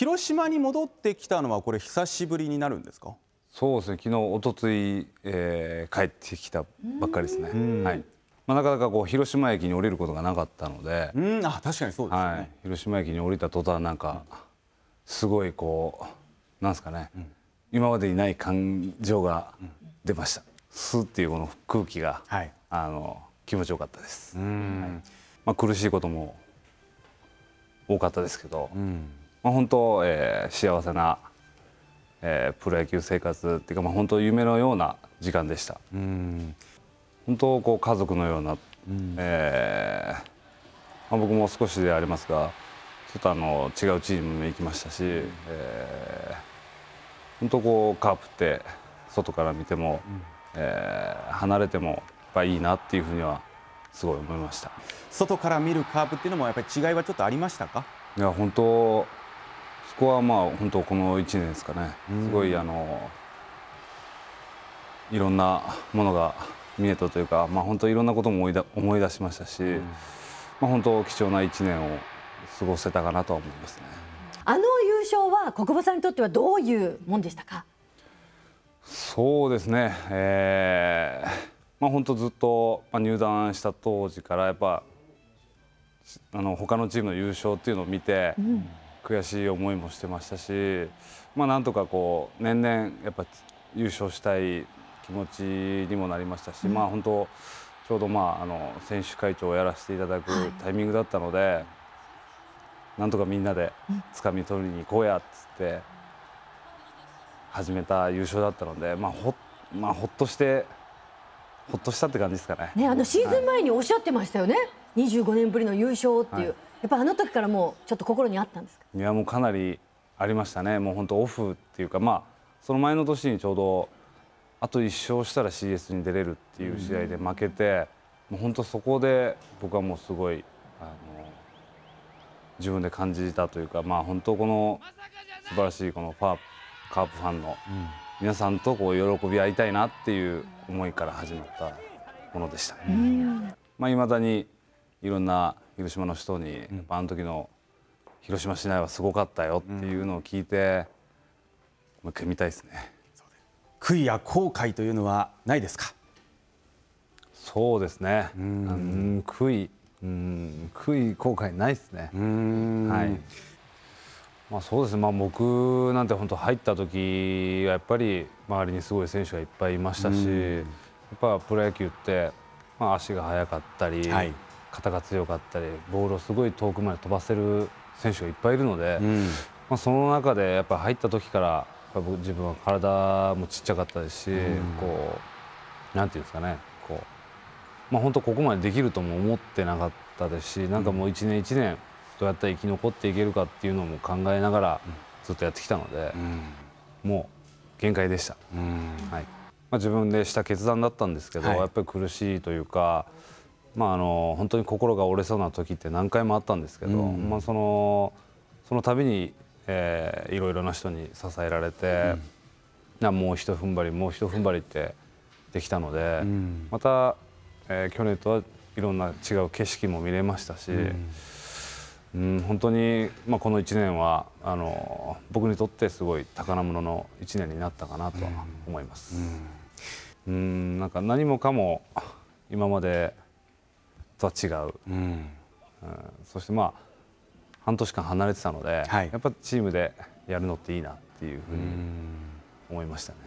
広島に戻ってきたのはこれ久しぶりになるんですかそうですね昨日一昨日、えー、帰ってきたばっかりですね、はいまあ、なかなかこう広島駅に降りることがなかったのでうんあ確かにそうですね、はい、広島駅に降りた途端なんかすごいこうなんですかね、うん、今までにない感情が出ました、うん、スーっていうこの空気が、はい、あの気持ちよかったです、はいまあ、苦しいことも多かったですけど、うんまあ、本当、えー、幸せな、えー、プロ野球生活っていうか、まあ、本当夢のような時間でした。うん本当こう家族のような、うん、えー、まあ、僕も少しでありますがちょっとあの違うチームに行きましたし、えー、本当こうカープって外から見ても、うん、えー、離れてもやっぱいいなっていうふうにはすごい思いました外から見るカープっていうのもやっぱり違いはちょっとありましたかいや本当こはまあ本当この1年ですかね、すごいあのいろんなものが見えたというか、まあ、本当いろんなことも思い出しましたし、まあ、本当貴重な1年を過ごせたかなとは思いますね。あの優勝は国母さんにとってはどういうもんでしたかそうですね、えーまあ、本当ずっと入団した当時からやっぱあの他のチームの優勝っていうのを見て、うん悔しい思いもしてましたし、まあ、なんとかこう年々やっぱ優勝したい気持ちにもなりましたし、うん、まあ、本当ちょうど、まあ、あの選手会長をやらせていただくタイミングだったので、はい、なんとかみんなでつかみ取りに行こうやっつって始めた優勝だったので、まあほまあ、ほっとしてほっとしたって感じですかねねあのシーズン前におっしゃってましたよね、はい、25年ぶりの優勝っていう。はいやっぱあの時からもうちょっと心にあったんですかいやもうかなりありましたねもう本当オフっていうかまあその前の年にちょうどあと1勝したら CS に出れるっていう試合で負けて、もう本当そこで僕はもうすごいあの自分で感じたというかまあ本当この素晴らしいこのパーカープファンの皆さんとこう喜び合いたいなっていう思いから始まったものでした。まあ、未だにいろんな広島の人に、うん、あの時の広島市内はすごかったよっていうのを聞いて、うん、もう組みたいですね悔いや後悔というのはないですかそうですね、うん、悔い、うん、悔い後悔ないですねはいまあ、そうですね、まあ、僕なんて本当入った時はやっぱり周りにすごい選手がいっぱいいましたし、やっぱプロ野球って、まあ、足が速かったり、はい、肩が強かったりボールをすごい遠くまで飛ばせる選手がいっぱいいるので、まあ、その中でやっぱ入った時から僕自分は体もちっちゃかったですし、こうなんていうんですかねこう、まあ、本当ここまでできるとも思ってなかったですしなんかもう1年1年どうやったら生き残っていけるかっていうのも考えながらずっとやってきたので、もう限界でした。はいまあ、自分でした決断だったんですけど、やっぱり苦しいというかまあ、あの本当に心が折れそうな時って何回もあったんですけど、まあ、そのその度に、えー、いろいろな人に支えられて、なもうひと踏ん張りもうひと踏ん張りってできたので、また、えー、去年とはいろんな違う景色も見れましたし。うん、本当に、まあ、この1年はあの僕にとってすごい宝物の1年になったかなとは思います。うん、うんなんか何もかも今までとは違う、うん、うん、そしてまあ半年間離れてたので、はい、やっぱチームでやるのっていいなっていうふうに思いましたね、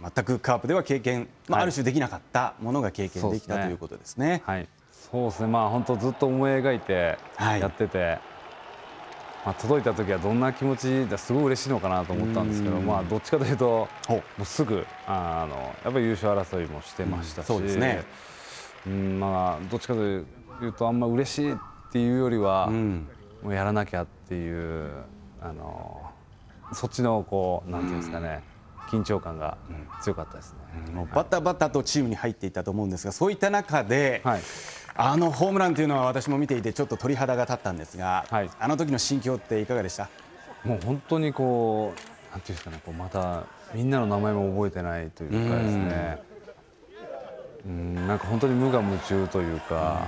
うん、全くカープでは経験、まあ、はい、ある種できなかったものが経験できた、ね、ということですね。はい、そうですね、まあ、本当ずっと思い描いてやってて、はい、まあ、届いた時はどんな気持ちですごい嬉しいのかなと思ったんですけど、まあ、どっちかというともうすぐあのやっぱり優勝争いもしてましたし。うそうですねうんまあどっちかというとあんま嬉しいっていうよりは、うん、もうやらなきゃっていうあのそっちのこうなんていうんですかね、うん、緊張感が強かったですね、もうバタバタとチームに入っていたと思うんですがそういった中で、はい、あのホームランというのは私も見ていてちょっと鳥肌が立ったんですが、はい、あの時の心境っていかがでしたもう本当にこうなんていうんですかねこうまたみんなの名前も覚えてないというかですね、うんなんか本当に無我夢中というか、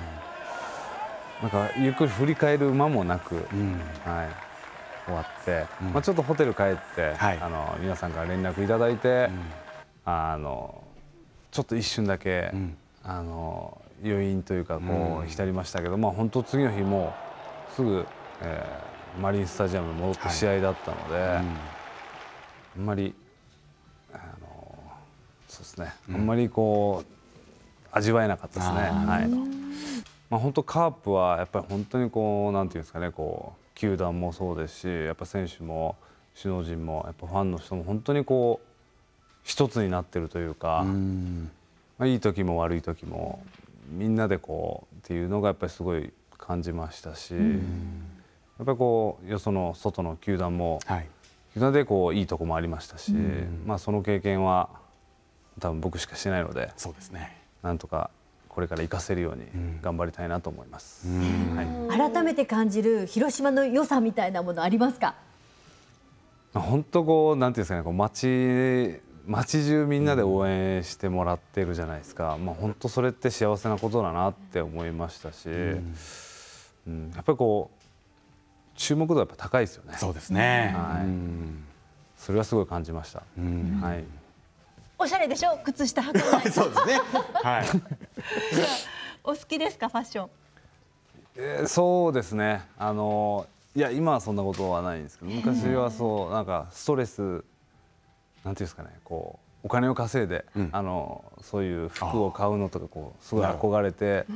うん、なんかゆっくり振り返る間もなく、うん、はい、終わって、うん、まあ、ちょっとホテル帰って、はい、あの皆さんから連絡いただいて、あのちょっと一瞬だけ、あの余韻というかこう浸りましたけど、まあ、本当次の日もすぐ、えー、マリンスタジアムに戻って試合だったので、はい、あんまりあのそうですね、あんまりこう味わえなかったですね。はいまあ、本当カープはやっぱり本当にこうなんていうんですかねこう球団もそうですしやっぱ選手も首脳陣もやっぱファンの人も本当にこう一つになってるというか、まあ、いい時も悪い時もみんなでこうっていうのがやっぱりすごい感じましたし、やっぱりこうよその外の球団も、はい、球団でこういいとこもありましたし、まあ、その経験は多分僕しかしてないのでそうですねなんとかこれから生かせるように頑張りたいなと思います。はい、改めて感じる広島の良さみたいなものありますか？本当こうなんていうんですかね、こう街町中みんなで応援してもらってるじゃないですか。まあ本当それって幸せなことだなって思いましたし、うん、やっぱりこう注目度やっぱ高いですよね。そうですね。はい。それはすごい感じました。うんはい。おしゃれでしょ靴下履かないそうですねはいお好きですかファッションえー、そうですねあのいや今はそんなことはないんですけど昔はそうなんかストレスなんていうんですかねこうお金を稼いで、うんあのそういう服を買うのとかこうすごい憧れて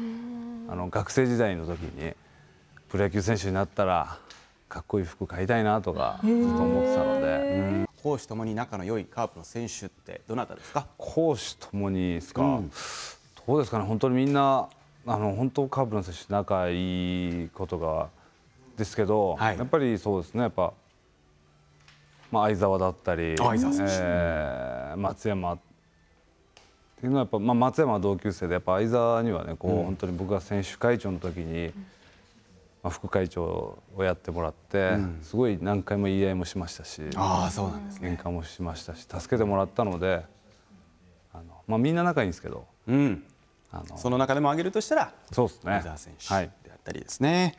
あの学生時代の時にプロ野球選手になったらかっこいい服買いたいなとかずっと思ってたので。うん攻守ともに仲の良いカープの選手ってどなたですか攻守ともにですか、うん、どうですかね本当にみんなあの本当カープの選手仲いいことがですけど、はい、やっぱりそうですねやっぱ、まあ、相澤だったり、相澤選手えー、松山っていうのはやっぱ、まあ、松山は同級生でやっぱ相澤にはねこう、うん、本当に僕が選手会長の時に。うん副会長をやってもらってすごい何回も言い合いもしましたしけんかもしましたし助けてもらったのでみんな仲いいんですけどその中でも挙げるとしたら梅澤選手であったりですね。